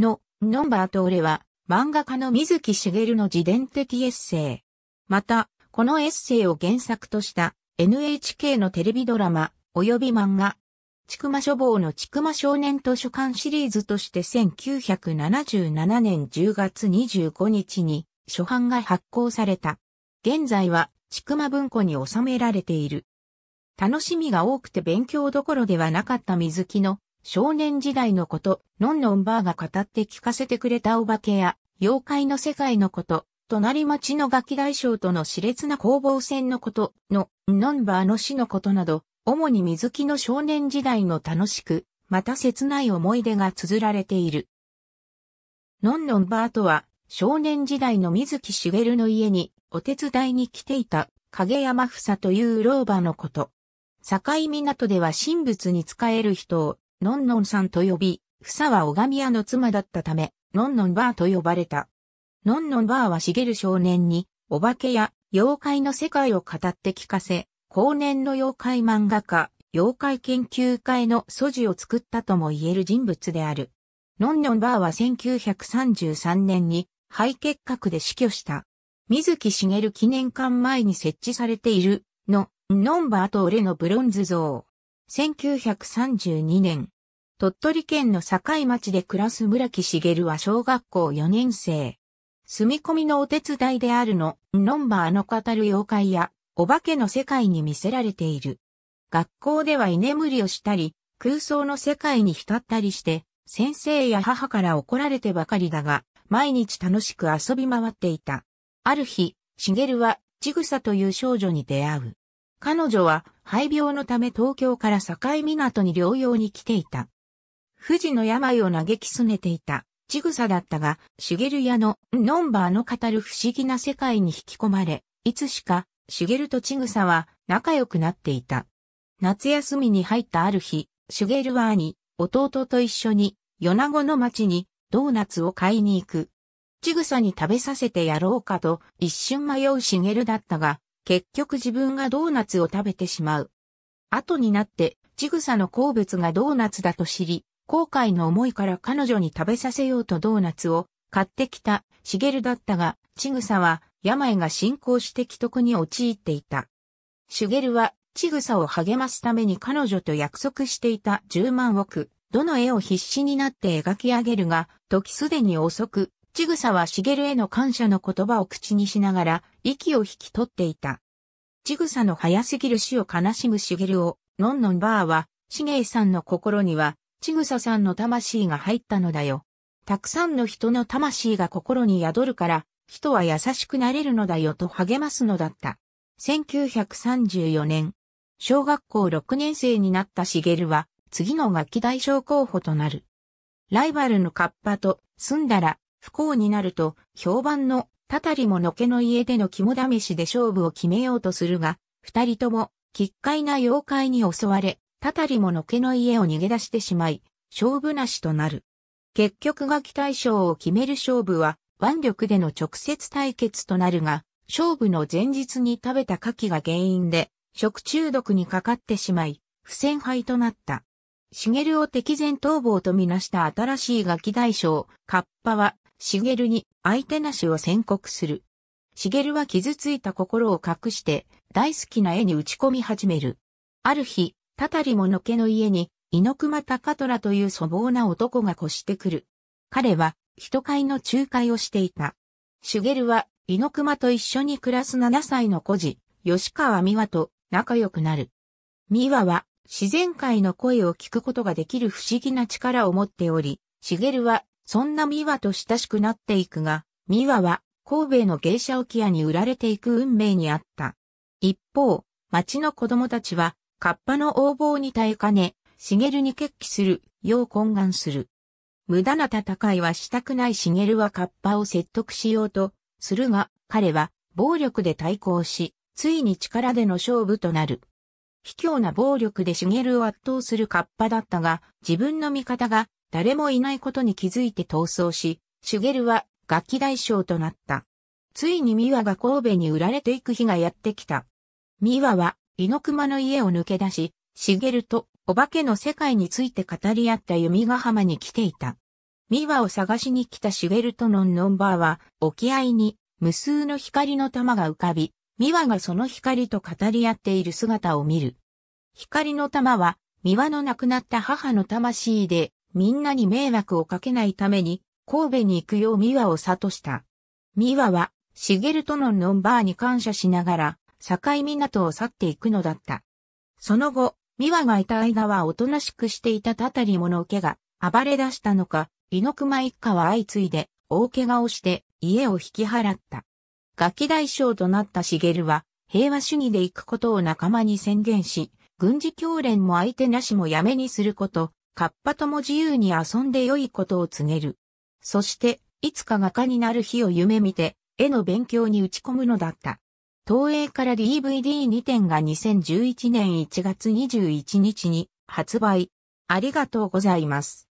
の、ノンバーと俺は、漫画家の水木しげるの自伝的エッセイ。また、このエッセイを原作とした NHK のテレビドラマ、及び漫画、ちくま書房のちくま少年図書館シリーズとして1977年10月25日に初版が発行された。現在はちくま文庫に収められている。楽しみが多くて勉強どころではなかった水木の少年時代のこと、のんのんばあが語って聞かせてくれたお化けや、妖怪の世界のこと、隣町のガキ大将との熾烈な攻防戦のこと、の、のんばあの死のことなど、主に水木の少年時代の楽しく、また切ない思い出が綴られている。のんのんばあとは、少年時代の水木しげるの家に、お手伝いに来ていた、影山房という老婆のこと。境港では神仏に仕える人を、のんのんさんと呼び、さは拝み屋の妻だったため、のんのんばーと呼ばれた。のんのんばーは茂る少年に、お化けや妖怪の世界を語って聞かせ、後年の妖怪漫画家、妖怪研究会の素地を作ったとも言える人物である。のんのんばーは1933年に肺結核で死去した。水木しげる記念館前に設置されている、の、のんばーと俺のブロンズ像。1932年、鳥取県の境町で暮らす村木茂は小学校4年生。住み込みのお手伝いであるの、ノンバーの語る妖怪や、お化けの世界に見せられている。学校では居眠りをしたり、空想の世界に浸ったりして、先生や母から怒られてばかりだが、毎日楽しく遊び回っていた。ある日、茂は、ちぐさという少女に出会う。彼女は、肺病のため東京から境港に療養に来ていた。富士の病を嘆きすねていた、ちぐさだったが、しげる屋のノンバーの語る不思議な世界に引き込まれ、いつしか、しげるとちぐさは仲良くなっていた。夏休みに入ったある日、しげるは兄、弟と一緒に、米子の町にドーナツを買いに行く。ちぐさに食べさせてやろうかと一瞬迷うしげるだったが、結局自分がドーナツを食べてしまう。後になって、ちぐさの好物がドーナツだと知り、後悔の思いから彼女に食べさせようとドーナツを買ってきた、シゲルだったが、ちぐさは病が進行して既得に陥っていた。シゲルは、ちぐさを励ますために彼女と約束していた10万億、どの絵を必死になって描き上げるが、時すでに遅く、ちぐさはしげるへの感謝の言葉を口にしながら、息を引き取っていた。ちぐさの早すぎる死を悲しむしげるを、のんのんばあは、しげいさんの心には、ちぐささんの魂が入ったのだよ。たくさんの人の魂が心に宿るから、人は優しくなれるのだよと励ますのだった。1934年、小学校6年生になったしげるは、次の楽器大賞候補となる。ライバルのカッパと住んだら不幸になると、評判のたたりものけの家での肝試しで勝負を決めようとするが、二人とも、奇怪な妖怪に襲われ、たたりものけの家を逃げ出してしまい、勝負なしとなる。結局ガキ大将を決める勝負は、腕力での直接対決となるが、勝負の前日に食べた牡蠣が原因で、食中毒にかかってしまい、不戦敗となった。茂を敵前逃亡とみなした新しいガキ大将、カッパは、茂に相手なしを宣告する。茂は傷ついた心を隠して、大好きな絵に打ち込み始める。ある日、たたりものけの家に、猪熊高虎という粗暴な男が越してくる。彼は、人会の仲介をしていた。シュゲルは、猪熊と一緒に暮らす7歳の孤児、吉川美和と仲良くなる。美和は、自然界の声を聞くことができる不思議な力を持っており、シゲルは、そんな美和と親しくなっていくが、美和は、神戸の芸者置屋に売られていく運命にあった。一方、町の子供たちは、カッパの横暴に耐えかね、茂に決起する、よう懇願する。無駄な戦いはしたくない茂はカッパを説得しようと、するが、彼は暴力で対抗し、ついに力での勝負となる。卑怯な暴力で茂を圧倒するカッパだったが、自分の味方が誰もいないことに気づいて逃走し、茂は楽器大将となった。ついにミワが神戸に売られていく日がやってきた。ミワは猪熊の家を抜け出し、茂とお化けの世界について語り合った弓ヶ浜に来ていた。ミワを探しに来たるとのノンバーは、沖合に無数の光の玉が浮かび、ミワがその光と語り合っている姿を見る。光の玉は、ミワの亡くなった母の魂で、みんなに迷惑をかけないために、神戸に行くようミワを諭した。ミワは、シゲルとのん。ノンバーに感謝しながら、境港を去っていくのだった。その後、美和がいた間はおとなしくしていたたたり者をけが暴れ出したのか、猪熊一家は相次いで大怪我をして家を引き払った。楽器大将となった茂は平和主義で行くことを仲間に宣言し、軍事教練も相手なしもやめにすること、カッパとも自由に遊んで良いことを告げる。そして、いつか画家になる日を夢見て、絵の勉強に打ち込むのだった。東映から DVD2 点が2011年1月21日に発売。ありがとうございます。